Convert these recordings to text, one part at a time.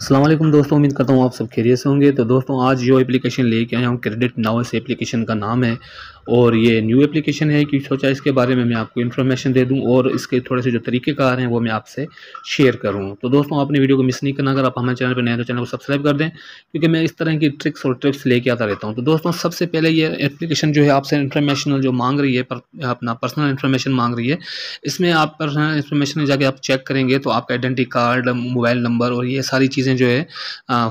असलम दोस्तों उम्मीद करता हूँ आप सब खैरियत से होंगे तो दोस्तों आज जो एप्लीकेशन लेके आया हूँ क्रेडिट नाउ इस एप्लीकेशन का नाम है और ये न्यू एप्लीकेशन है कि सोचा इसके बारे में मैं आपको इन्फॉर्मेशन दे दूँ और इसके थोड़े से जो तरीक़ेकार हैं वो मैं आपसे शेयर करूँ तो दोस्तों आपने वीडियो को मिस नहीं करना अगर आप हमारे चैनल पर नए तो चैनल को सब्सक्राइब कर दें क्योंकि मैं इस तरह की ट्रिक्स और ट्रिप्स लेके आता रहता हूँ तो दोस्तों सबसे पहले ये एप्लीकेशन जो है आपसे इन्फॉर्मेशनल जो मांग रही है पर, अपना पर्सनल इन्फॉर्मेशन मांग रही है इसमें आप पर्सनल इन्फॉर्मेशन जाके आप चेक करेंगे तो आपका आइडेंटिटी कार्ड मोबाइल नंबर और ये सारी चीज़ें जो है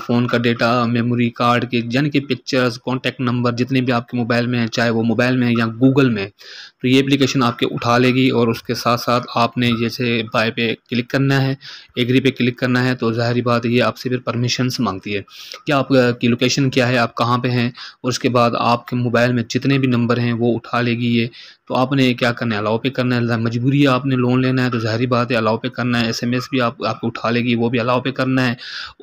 फ़ोन का डेटा मेमोरी कार्ड के जन के पिक्चर्स कॉन्टैक्ट नंबर जितने भी आपके मोबाइल में हैं चाहे वो मोबाइल मोबाइल में या गूगल में तो ये एप्लीकेशन आपके उठा लेगी और उसके साथ साथ आपने जैसे बाय पे क्लिक करना है एग्री पे क्लिक करना है तो ज़ाहरी बात ये आपसे फिर परमिशंस मांगती है कि आपकी लोकेशन क्या है आप कहाँ पे हैं और उसके बाद आपके मोबाइल में जितने भी नंबर हैं वो उठा लेगी ये तो आपने क्या करना है अलाउ पे करना है मजबूरी है आपने लोन लेना है तो ज़ाहरी बात है अलाउ पे करना है एस भी आप आपको उठा लेगी वो भी अलाउ पे करना है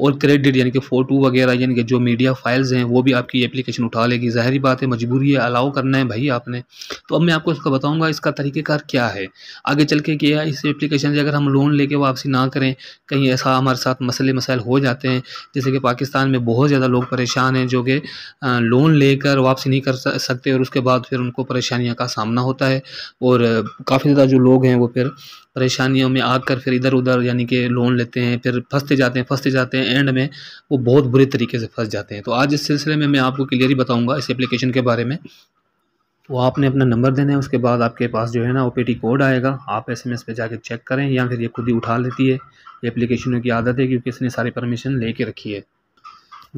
और क्रेडिट यानी कि फ़ोटो वगैरह यानी कि जो मीडिया फाइल्स हैं वो भी आपकी एप्लीकेशन उठा लेगी ज़ाहरी बात है मजबूरी है अलाउ करना है भाई आपने तो अब मैं आपको इसका बताऊँगा इसका तरीक़ेकार क्या है आगे चल के क्या इस एप्लीकेशन से अगर हम लोन लेके वापसी ना करें कहीं ऐसा हमारे साथ मसले मसाइल हो जाते हैं जैसे कि पाकिस्तान में बहुत ज़्यादा लोग परेशान हैं जो कि लोन लेकर वापसी नहीं कर सकते और उसके बाद फिर उनको परेशानियों का सामना होता है और काफ़ी ज़्यादा जो लोग हैं वो फिर परेशानियों में आकर फिर इधर उधर यानी कि लोन लेते हैं फिर फंसते जाते हैं फंसते जाते हैं एंड में वो बहुत बुरे तरीके से फंस जाते हैं तो आज इस सिलसिले में मैं आपको क्लियर ही बताऊँगा इस एप्लीकेशन के बारे में वो आपने अपना नंबर देना है उसके बाद आपके पास जो है ना ओ कोड आएगा आप एस एम एस पर जाकर चेक करें या फिर ये खुद ही उठा लेती है ये एप्लीकेशनों की आदत है क्योंकि इसने सारी परमिशन ले कर रखी है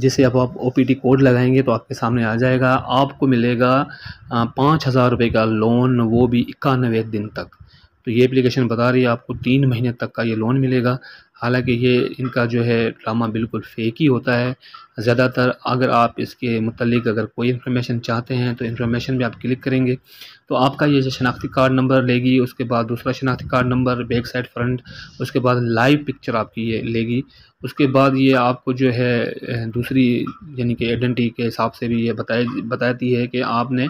जिसे अब आप ओ कोड लगाएंगे तो आपके सामने आ जाएगा आपको मिलेगा पाँच हज़ार रुपये का लोन वो भी इक्यानवे दिन तक तो ये एप्लीकेशन बता रही है आपको तीन महीने तक का ये लोन मिलेगा हालांकि ये इनका जो है ड्रामा बिल्कुल फेक ही होता है ज़्यादातर अगर आप इसके मतलब अगर कोई इन्फॉर्मेशन चाहते हैं तो इन्फॉर्मेशन भी आप क्लिक करेंगे तो आपका ये शनाख्ती कार्ड नंबर लेगी उसके बाद दूसरा शनाख्ती card number back side front उसके बाद लाइव पिक्चर आपकी ये लेगी उसके बाद ये आपको जो है दूसरी यानी कि आइडेंटिटी के हिसाब से भी ये बताए बताती है कि आपने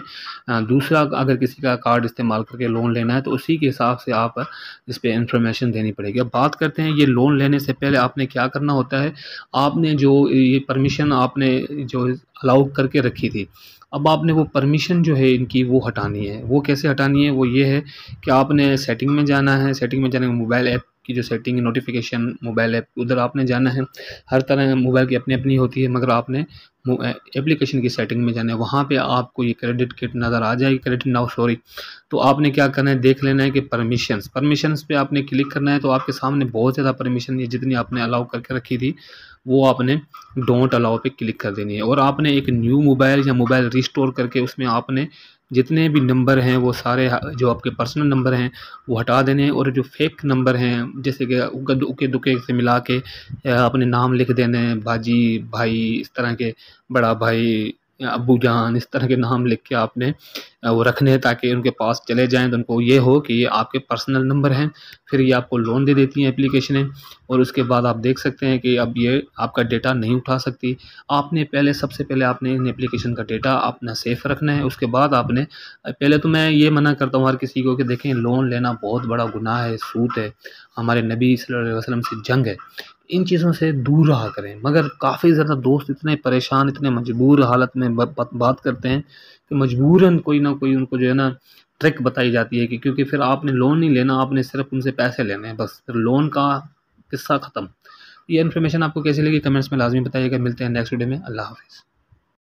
दूसरा अगर किसी का कार्ड इस्तेमाल करके लोन लेना है तो उसी के हिसाब से आप इस पर इंफॉर्मेशन देनी पड़ेगी अब बात करते हैं ये लोन लोन लेने से पहले आपने क्या करना होता है आपने जो ये परमिशन आपने जो अलाउ करके रखी थी अब आपने वो परमिशन जो है इनकी वो हटानी है वो कैसे हटानी है वो ये है कि आपने सेटिंग में जाना है सेटिंग में जाने के मोबाइल ऐप की जो सेटिंग नोटिफिकेशन मोबाइल ऐप उधर आपने जाना है हर तरह मोबाइल की अपनी अपनी होती है मगर आपने एप्लीकेशन की सेटिंग में जाना है वहाँ पे आपको ये क्रेडिट किट नज़र आ जाएगी क्रेडिट नाउ सॉरी तो आपने क्या करना है देख लेना है कि परमिशंस परमिशंस पे आपने क्लिक करना है तो आपके सामने बहुत ज़्यादा परमिशन ये जितनी आपने अलाउ करके रखी थी वो आपने डोंट अलाउ पे क्लिक कर देनी है और आपने एक न्यू मोबाइल या मोबाइल रिस्टोर करके उसमें आपने जितने भी नंबर हैं वो सारे जो आपके पर्सनल नंबर हैं वो हटा देने हैं और जो फेक नंबर हैं जैसे कि उके दुके से मिला के अपने नाम लिख देने भाजी भाई इस तरह के बड़ा भाई अबू जान इस तरह के नाम लिख के आपने वो रखने हैं ताकि उनके पास चले जाएँ तो उनको ये हो कि ये आपके पर्सनल नंबर हैं फिर ये आपको लोन दे देती हैं एप्लीकेशनें और उसके बाद आप देख सकते हैं कि अब ये आपका डेटा नहीं उठा सकती आपने पहले सबसे पहले आपने इन एप्लीकेशन का डेटा अपना सेफ़ रखना है उसके बाद आपने पहले तो मैं ये मना करता हूँ हर किसी को कि देखें लोन लेना बहुत बड़ा गुनाह है सूत है हमारे नबी वसलम से जंग है इन चीज़ों से दूर रहा करें मगर काफ़ी ज़्यादा दोस्त इतने परेशान इतने मजबूर हालत में बात करते हैं तो मजबूरन कोई ना कोई उनको जो है ना ट्रिक बताई जाती है कि क्योंकि फिर आपने लोन नहीं लेना आपने सिर्फ उनसे पैसे लेने हैं बस फिर लोन का किस्सा ख़त्म ये इन्फॉर्मेशन आपको कैसे लगी कमेंट्स में लाजमी बताइएगा मिलते हैं नेक्स्ट वीडियो में अल्लाह हाफिज़